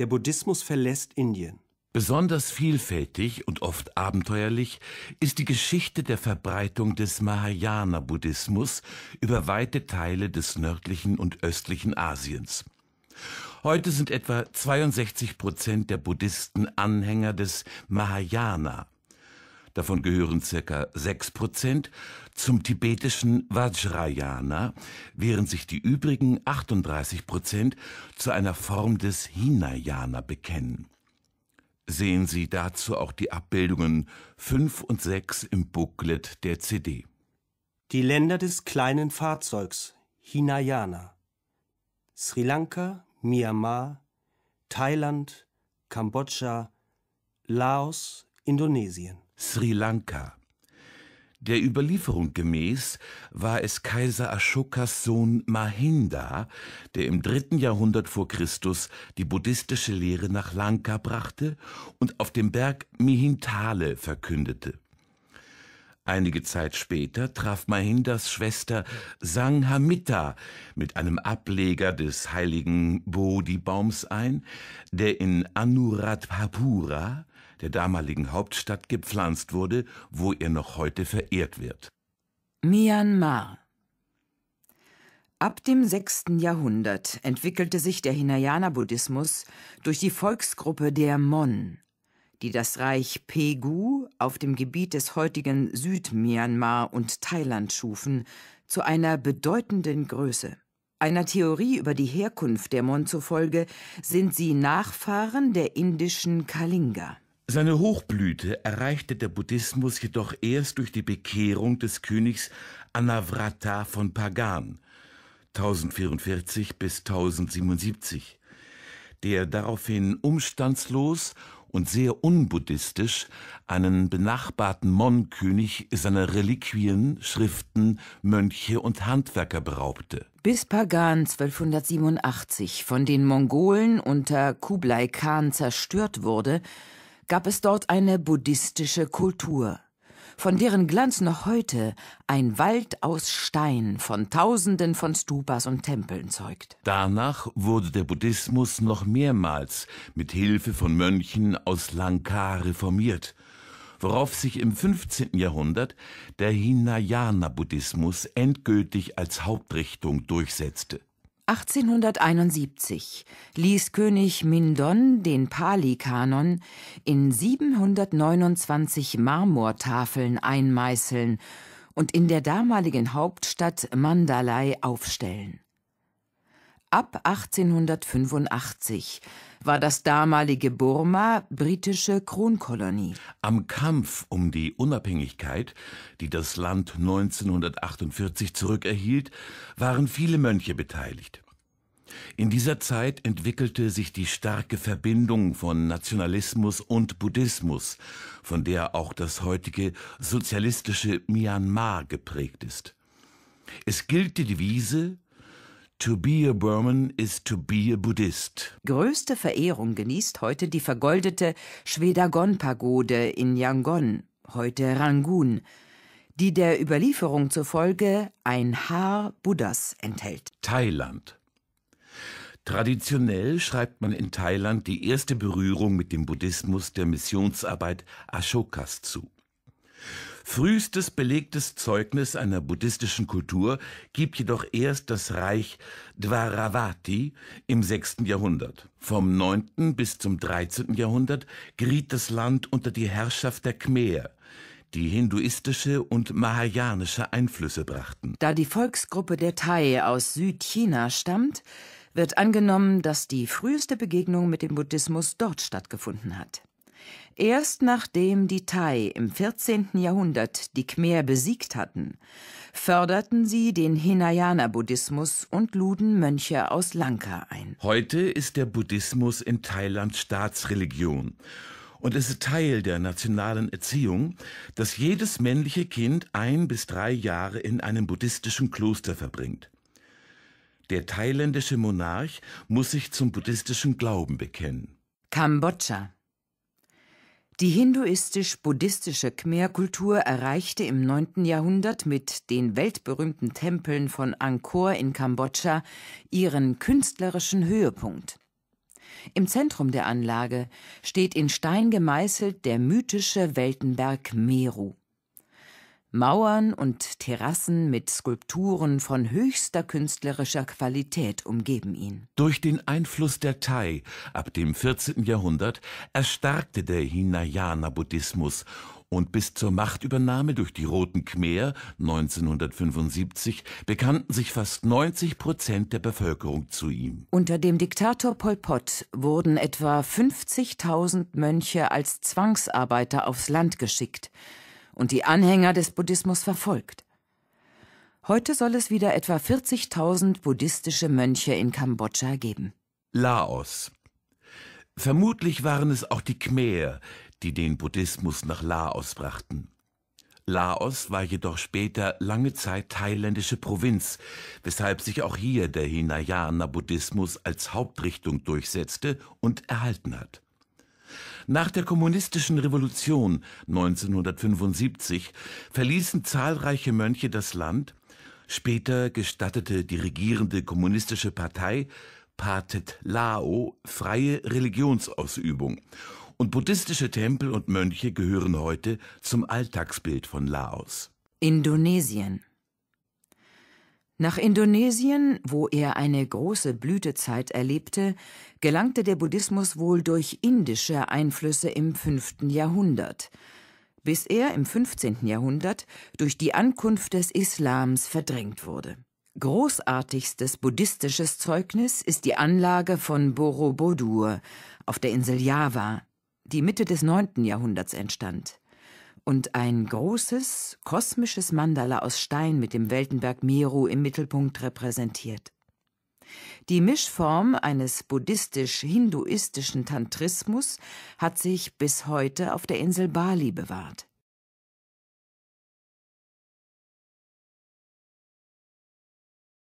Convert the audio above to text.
Der Buddhismus verlässt Indien. Besonders vielfältig und oft abenteuerlich ist die Geschichte der Verbreitung des Mahayana-Buddhismus über weite Teile des nördlichen und östlichen Asiens. Heute sind etwa 62 Prozent der Buddhisten Anhänger des Mahayana, davon gehören circa 6 zum tibetischen Vajrayana, während sich die übrigen 38 zu einer Form des Hinayana bekennen. Sehen Sie dazu auch die Abbildungen 5 und 6 im Booklet der CD. Die Länder des kleinen Fahrzeugs Hinayana Sri Lanka, Myanmar, Thailand, Kambodscha, Laos, Indonesien. Sri Lanka. Der Überlieferung gemäß war es Kaiser Ashokas Sohn Mahinda, der im dritten Jahrhundert vor Christus die buddhistische Lehre nach Lanka brachte und auf dem Berg Mihintale verkündete. Einige Zeit später traf Mahindas Schwester Sanghamitta mit einem Ableger des heiligen Bodhi-Baums ein, der in Anuradhapura der damaligen Hauptstadt gepflanzt wurde, wo er noch heute verehrt wird. Myanmar Ab dem 6. Jahrhundert entwickelte sich der Hinayana-Buddhismus durch die Volksgruppe der Mon, die das Reich Pegu auf dem Gebiet des heutigen Südmyanmar und Thailand schufen, zu einer bedeutenden Größe. Einer Theorie über die Herkunft der Mon zufolge sind sie Nachfahren der indischen Kalinga. Seine Hochblüte erreichte der Buddhismus jedoch erst durch die Bekehrung des Königs Anavrata von Pagan 1044 bis 1077, der daraufhin umstandslos und sehr unbuddhistisch einen benachbarten Mon-König seiner Reliquien, Schriften, Mönche und Handwerker beraubte. Bis Pagan 1287 von den Mongolen unter Kublai Khan zerstört wurde, gab es dort eine buddhistische Kultur, von deren Glanz noch heute ein Wald aus Stein von Tausenden von Stupas und Tempeln zeugt. Danach wurde der Buddhismus noch mehrmals mit Hilfe von Mönchen aus Lanka reformiert, worauf sich im 15. Jahrhundert der Hinayana-Buddhismus endgültig als Hauptrichtung durchsetzte. 1871 ließ König Mindon den Pali-Kanon in 729 Marmortafeln einmeißeln und in der damaligen Hauptstadt Mandalay aufstellen Ab 1885 war das damalige Burma britische Kronkolonie. Am Kampf um die Unabhängigkeit, die das Land 1948 zurückerhielt, waren viele Mönche beteiligt. In dieser Zeit entwickelte sich die starke Verbindung von Nationalismus und Buddhismus, von der auch das heutige sozialistische Myanmar geprägt ist. Es gilt die Devise To be a Burman is to be a Buddhist. Größte Verehrung genießt heute die vergoldete Schwedagon-Pagode in Yangon, heute Rangoon, die der Überlieferung zufolge ein Haar Buddhas enthält. Thailand. Traditionell schreibt man in Thailand die erste Berührung mit dem Buddhismus der Missionsarbeit Ashokas zu. Frühstes belegtes Zeugnis einer buddhistischen Kultur gibt jedoch erst das Reich Dvaravati im 6. Jahrhundert. Vom 9. bis zum 13. Jahrhundert geriet das Land unter die Herrschaft der Khmer, die hinduistische und mahayanische Einflüsse brachten. Da die Volksgruppe der Thai aus Südchina stammt, wird angenommen, dass die früheste Begegnung mit dem Buddhismus dort stattgefunden hat. Erst nachdem die Thai im 14. Jahrhundert die Khmer besiegt hatten, förderten sie den Hinayana-Buddhismus und luden Mönche aus Lanka ein. Heute ist der Buddhismus in Thailand Staatsreligion und es ist Teil der nationalen Erziehung, dass jedes männliche Kind ein bis drei Jahre in einem buddhistischen Kloster verbringt. Der thailändische Monarch muss sich zum buddhistischen Glauben bekennen. Kambodscha die hinduistisch-buddhistische Khmer-Kultur erreichte im 9. Jahrhundert mit den weltberühmten Tempeln von Angkor in Kambodscha ihren künstlerischen Höhepunkt. Im Zentrum der Anlage steht in Stein gemeißelt der mythische Weltenberg Meru. Mauern und Terrassen mit Skulpturen von höchster künstlerischer Qualität umgeben ihn. Durch den Einfluss der Thai ab dem 14. Jahrhundert erstarkte der Hinayana-Buddhismus und bis zur Machtübernahme durch die Roten Khmer 1975 bekannten sich fast 90 Prozent der Bevölkerung zu ihm. Unter dem Diktator Pol Pot wurden etwa 50.000 Mönche als Zwangsarbeiter aufs Land geschickt und die Anhänger des Buddhismus verfolgt. Heute soll es wieder etwa 40.000 buddhistische Mönche in Kambodscha geben. Laos. Vermutlich waren es auch die Khmer, die den Buddhismus nach Laos brachten. Laos war jedoch später lange Zeit thailändische Provinz, weshalb sich auch hier der Hinayana Buddhismus als Hauptrichtung durchsetzte und erhalten hat. Nach der kommunistischen Revolution 1975 verließen zahlreiche Mönche das Land, später gestattete die regierende kommunistische Partei Pathet Lao freie Religionsausübung und buddhistische Tempel und Mönche gehören heute zum Alltagsbild von Laos. Indonesien nach Indonesien, wo er eine große Blütezeit erlebte, gelangte der Buddhismus wohl durch indische Einflüsse im 5. Jahrhundert, bis er im 15. Jahrhundert durch die Ankunft des Islams verdrängt wurde. Großartigstes buddhistisches Zeugnis ist die Anlage von Borobudur auf der Insel Java, die Mitte des 9. Jahrhunderts entstand und ein großes, kosmisches Mandala aus Stein mit dem Weltenberg Meru im Mittelpunkt repräsentiert. Die Mischform eines buddhistisch-hinduistischen Tantrismus hat sich bis heute auf der Insel Bali bewahrt.